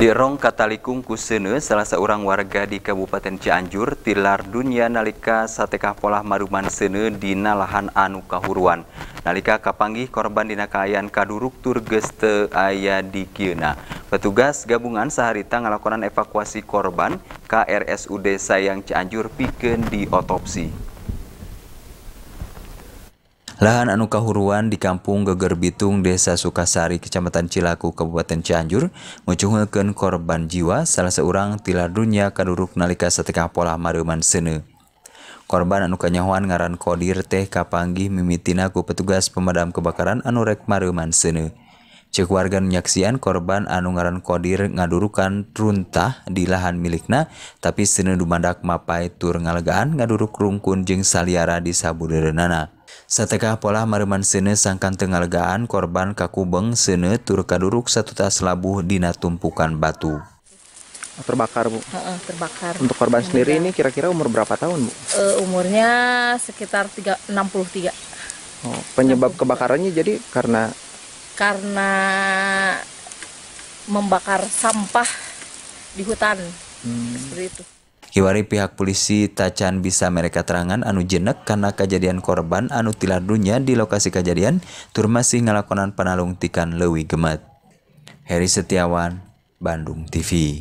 Di Rong Katalikung Kusene, salah seorang warga di Kabupaten Cianjur, tilar dunia nalika satekah pola maruman sene di lahan anu kahuruan. Nalika kapanggih korban dina kaayaan kaduruk turgeste aya di Kiena. Petugas gabungan saharita ngalakonan evakuasi korban KRSUD Sayang Cianjur piken di otopsi. Lahan anu kahuruan di Kampung Geger Bitung, Desa Sukasari, Kecamatan Cilaku, Kabupaten Cianjur, mencungulkan korban jiwa salah seorang tilar dunia kaduruk nalika setengah pola maruman sene. Korban anu kanyahuan ngaran kodir teh kapanggih mimitina ku petugas pemadam kebakaran anu rek maruman sene. Cek warga menyaksian korban anu ngaran kodir ngadurukan runtah di lahan milikna, tapi sene dumandak mapai tur ngalegaan ngaduruk rungkun jeng saliara di sabu sabuderenana. Sategah pola mareman sene sangkan tengalgaan korban kakubeng sene tur kaduruk satu tas labuh dina tumpukan batu. Terbakar, Bu. Uh, terbakar. Untuk korban umurnya. sendiri ini kira-kira umur berapa tahun, Bu? Uh, umurnya sekitar 3, 63. Oh, penyebab 63. kebakarannya jadi karena karena membakar sampah di hutan. Hmm. Seperti itu. Hiwari pihak polisi tacan bisa mereka terangan anu jenek karena kejadian korban anu tilar di lokasi kejadian tur masih ngalakonan panalungtikan lewi gemet. Heri Setiawan, Bandung TV